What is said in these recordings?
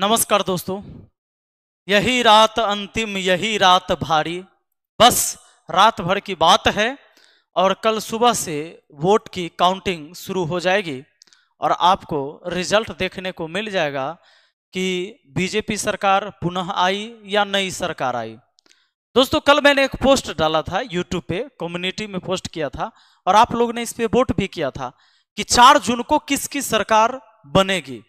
नमस्कार दोस्तों यही रात अंतिम यही रात भारी बस रात भर की बात है और कल सुबह से वोट की काउंटिंग शुरू हो जाएगी और आपको रिजल्ट देखने को मिल जाएगा कि बीजेपी सरकार पुनः आई या नई सरकार आई दोस्तों कल मैंने एक पोस्ट डाला था यूट्यूब पे कम्युनिटी में पोस्ट किया था और आप लोग ने इस पर वोट भी किया था कि चार जून को किसकी सरकार बनेगी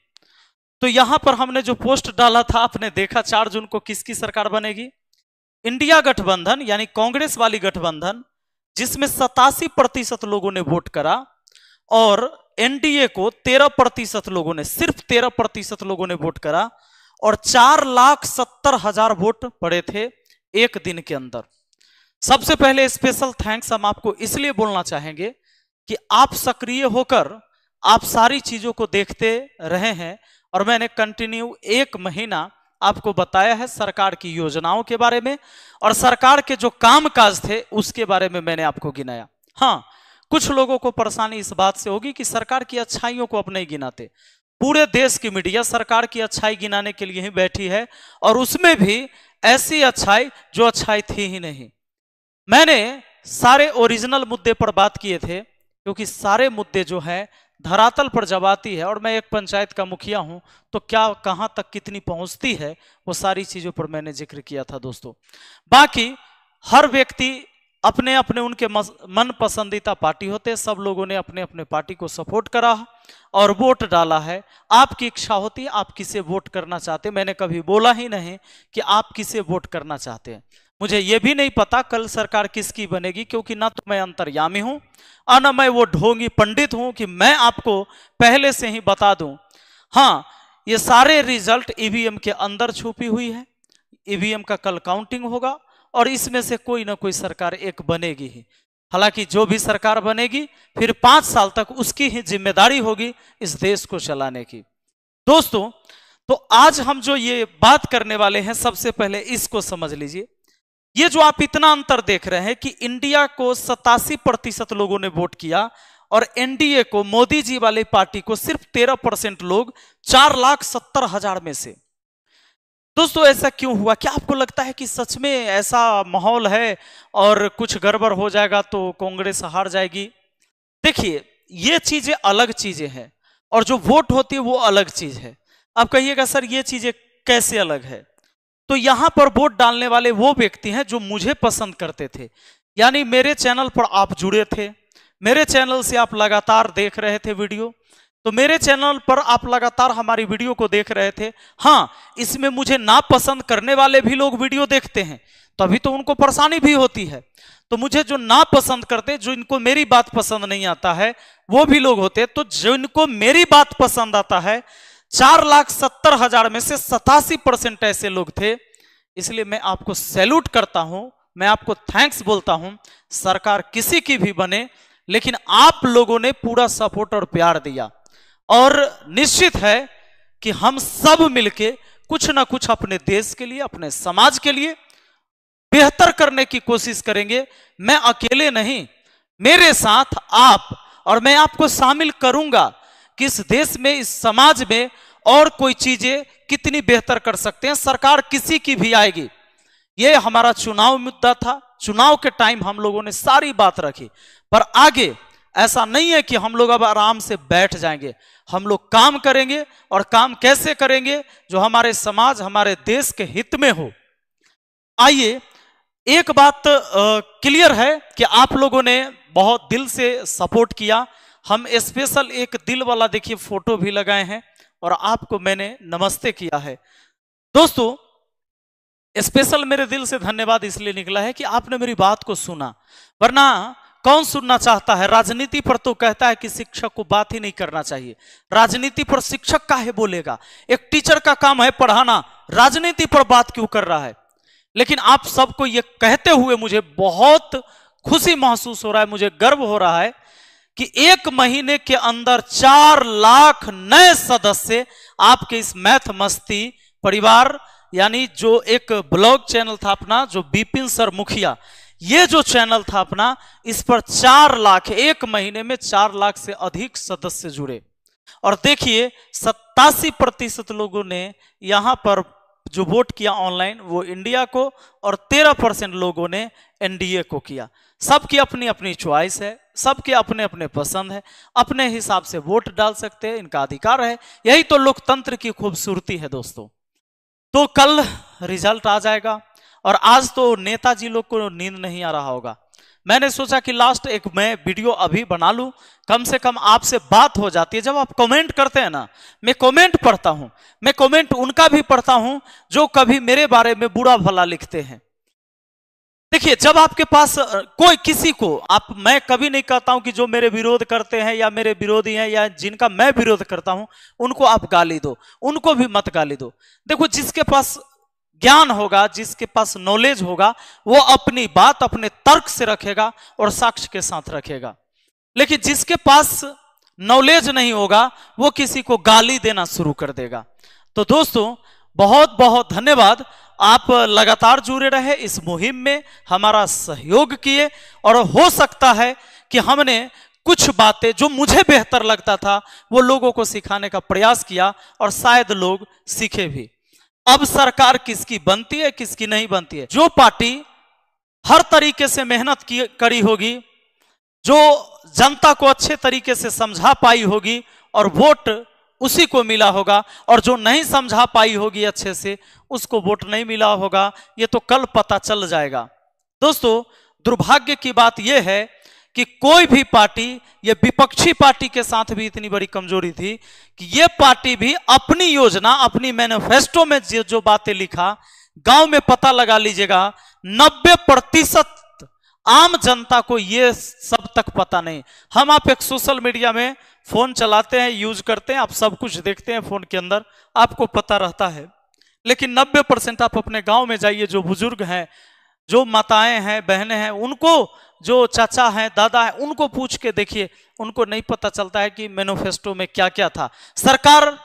तो यहां पर हमने जो पोस्ट डाला था आपने देखा चार जून को किसकी सरकार बनेगी इंडिया गठबंधन यानी कांग्रेस वाली गठबंधन जिसमें सतासी प्रतिशत लोगों ने वोट करा और एनडीए को तेरह प्रतिशत लोगों ने सिर्फ तेरह प्रतिशत लोगों ने वोट करा और चार लाख सत्तर हजार वोट पड़े थे एक दिन के अंदर सबसे पहले स्पेशल थैंक्स हम आपको इसलिए बोलना चाहेंगे कि आप सक्रिय होकर आप सारी चीजों को देखते रहे हैं और मैंने कंटिन्यू एक महीना आपको बताया है सरकार की योजनाओं के बारे में और सरकार के जो काम काज थे उसके बारे में मैंने आपको गिनाया हाँ कुछ लोगों को परेशानी इस बात से होगी कि सरकार की अच्छाइयों को अपने गिनाते पूरे देश की मीडिया सरकार की अच्छाई गिनाने के लिए ही बैठी है और उसमें भी ऐसी अच्छाई जो अच्छाई थी ही नहीं मैंने सारे ओरिजिनल मुद्दे पर बात किए थे क्योंकि सारे मुद्दे जो हैं धरातल पर जब आती है और मैं एक पंचायत का मुखिया हूं तो क्या कहां तक कितनी पहुंचती है वो सारी चीज़ों पर मैंने जिक्र किया था दोस्तों बाकी हर व्यक्ति अपने अपने उनके मन पसंदीदा पार्टी होते सब लोगों ने अपने अपने पार्टी को सपोर्ट करा और वोट डाला है आपकी इच्छा होती है आप किसे वोट करना चाहते मैंने कभी बोला ही नहीं कि आप किसे वोट करना चाहते हैं मुझे यह भी नहीं पता कल सरकार किसकी बनेगी क्योंकि ना तो मैं अंतर्यामी हूं और ना मैं वो ढोंगी पंडित हूं कि मैं आपको पहले से ही बता दूं हां ये सारे रिजल्ट ईवीएम के अंदर छुपी हुई है ईवीएम का कल काउंटिंग होगा और इसमें से कोई ना कोई सरकार एक बनेगी ही हालांकि जो भी सरकार बनेगी फिर पांच साल तक उसकी ही जिम्मेदारी होगी इस देश को चलाने की दोस्तों तो आज हम जो ये बात करने वाले हैं सबसे पहले इसको समझ लीजिए ये जो आप इतना अंतर देख रहे हैं कि इंडिया को सतासी प्रतिशत लोगों ने वोट किया और एनडीए को मोदी जी वाली पार्टी को सिर्फ तेरह परसेंट लोग चार लाख सत्तर हजार में से दोस्तों ऐसा क्यों हुआ क्या आपको लगता है कि सच में ऐसा माहौल है और कुछ गड़बड़ हो जाएगा तो कांग्रेस हार जाएगी देखिए ये चीजें अलग चीजें हैं और जो वोट होती है वो अलग चीज है आप कहिएगा सर ये चीजें कैसे अलग है तो यहां पर वोट डालने वाले वो व्यक्ति हैं जो मुझे पसंद करते थे यानी मेरे चैनल पर आप जुड़े थे मेरे चैनल से आप लगातार देख रहे थे वीडियो तो मेरे चैनल पर आप लगातार हमारी वीडियो को देख रहे थे हाँ इसमें मुझे ना पसंद करने वाले भी लोग वीडियो देखते हैं तभी तो उनको परेशानी भी होती है तो मुझे जो ना पसंद करते जो इनको मेरी बात पसंद नहीं आता है वो भी लोग होते तो जो इनको मेरी बात पसंद आता है चार लाख सत्तर हजार में से सतासी परसेंट ऐसे लोग थे इसलिए मैं आपको सैल्यूट करता हूं मैं आपको थैंक्स बोलता हूं सरकार किसी की भी बने लेकिन आप लोगों ने पूरा सपोर्ट और प्यार दिया और निश्चित है कि हम सब मिलके कुछ ना कुछ अपने देश के लिए अपने समाज के लिए बेहतर करने की कोशिश करेंगे मैं अकेले नहीं मेरे साथ आप और मैं आपको शामिल करूंगा किस देश में इस समाज में और कोई चीजें कितनी बेहतर कर सकते हैं सरकार किसी की भी आएगी ये हमारा चुनाव मुद्दा था चुनाव के टाइम हम लोगों ने सारी बात रखी पर आगे ऐसा नहीं है कि हम लोग अब आराम से बैठ जाएंगे हम लोग काम करेंगे और काम कैसे करेंगे जो हमारे समाज हमारे देश के हित में हो आइए एक बात क्लियर है कि आप लोगों ने बहुत दिल से सपोर्ट किया हम स्पेशल एक दिल वाला देखिए फोटो भी लगाए हैं और आपको मैंने नमस्ते किया है दोस्तों स्पेशल मेरे दिल से धन्यवाद इसलिए निकला है कि आपने मेरी बात को सुना वरना कौन सुनना चाहता है राजनीति पर तो कहता है कि शिक्षक को बात ही नहीं करना चाहिए राजनीति पर शिक्षक का है बोलेगा एक टीचर का काम है पढ़ाना राजनीति पर बात क्यों कर रहा है लेकिन आप सबको ये कहते हुए मुझे बहुत खुशी महसूस हो रहा है मुझे गर्व हो रहा है कि एक महीने के अंदर चार लाख नए सदस्य आपके इस मैथ मस्ती परिवार यानी जो एक ब्लॉग चैनल था अपना जो बिपिन सर मुखिया ये जो चैनल था अपना इस पर चार लाख एक महीने में चार लाख से अधिक सदस्य जुड़े और देखिए सत्तासी प्रतिशत लोगों ने यहां पर जो वोट किया ऑनलाइन वो इंडिया को और तेरह परसेंट लोगों ने एनडीए को किया सबकी अपनी अपनी च्वाइस है सबके अपने अपने पसंद है अपने हिसाब से वोट डाल सकते हैं इनका अधिकार है यही तो लोकतंत्र की खूबसूरती है दोस्तों तो कल रिजल्ट आ जाएगा और आज तो नेताजी लोग को नींद नहीं आ रहा होगा मैंने सोचा कि लास्ट एक मैं वीडियो अभी बना लूं कम से कम आपसे बात हो जाती है जब आप कमेंट करते हैं ना मैं कमेंट पढ़ता हूं मैं कमेंट उनका भी पढ़ता हूं जो कभी मेरे बारे में बुरा भला लिखते हैं देखिए जब आपके पास कोई किसी को आप मैं कभी नहीं कहता हूं कि जो मेरे विरोध करते हैं या मेरे विरोधी हैं या जिनका मैं विरोध करता हूं उनको आप गाली दो उनको भी मत गाली दो देखो जिसके पास ज्ञान होगा जिसके पास नॉलेज होगा वो अपनी बात अपने तर्क से रखेगा और साक्ष्य के साथ रखेगा लेकिन जिसके पास नॉलेज नहीं होगा वो किसी को गाली देना शुरू कर देगा तो दोस्तों बहुत बहुत धन्यवाद आप लगातार जुड़े रहे इस मुहिम में हमारा सहयोग किए और हो सकता है कि हमने कुछ बातें जो मुझे बेहतर लगता था वो लोगों को सिखाने का प्रयास किया और शायद लोग सीखे भी अब सरकार किसकी बनती है किसकी नहीं बनती है जो पार्टी हर तरीके से मेहनत की करी होगी जो जनता को अच्छे तरीके से समझा पाई होगी और वोट उसी को मिला होगा और जो नहीं समझा पाई होगी अच्छे से उसको वोट नहीं मिला होगा ये तो कल पता चल जाएगा दोस्तों दुर्भाग्य की बात यह है कि कोई भी पार्टी ये विपक्षी पार्टी के साथ भी इतनी बड़ी कमजोरी थी कि ये पार्टी भी अपनी योजना अपनी मैनिफेस्टो में जो जो बातें लिखा गांव में पता लगा लीजिएगा 90 प्रतिशत आम जनता को यह तक पता नहीं हम आप एक सोशल मीडिया में फोन चलाते हैं यूज करते हैं आप सब कुछ देखते हैं फोन के अंदर आपको पता रहता है लेकिन 90 परसेंट आप अपने गांव में जाइए जो बुजुर्ग हैं जो माताएं हैं बहनें हैं उनको जो चाचा हैं दादा हैं उनको पूछ के देखिए उनको नहीं पता चलता है कि मैनोफेस्टो में क्या क्या था सरकार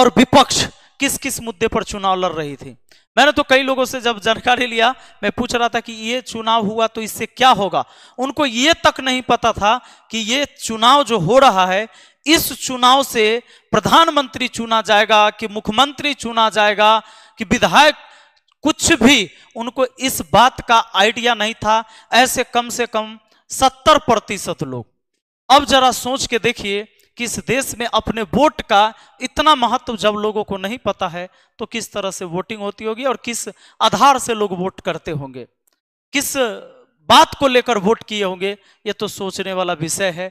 और विपक्ष किस किस मुद्दे पर चुनाव लड़ रही थी मैंने तो कई लोगों से जब जानकारी लिया मैं पूछ रहा था कि ये चुनाव हुआ तो इससे क्या होगा उनको ये तक नहीं पता था कि ये चुनाव जो हो रहा है इस चुनाव से प्रधानमंत्री चुना जाएगा कि मुख्यमंत्री चुना जाएगा कि विधायक कुछ भी उनको इस बात का आइडिया नहीं था ऐसे कम से कम सत्तर प्रतिशत लोग अब जरा सोच के देखिए कि इस देश में अपने वोट का इतना महत्व जब लोगों को नहीं पता है तो किस तरह से वोटिंग होती होगी और किस आधार से लोग वोट करते होंगे किस बात को लेकर वोट किए होंगे ये तो सोचने वाला विषय है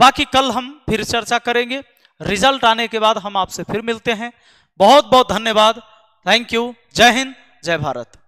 बाकी कल हम फिर चर्चा करेंगे रिजल्ट आने के बाद हम आपसे फिर मिलते हैं बहुत बहुत धन्यवाद थैंक यू जय हिंद जय भारत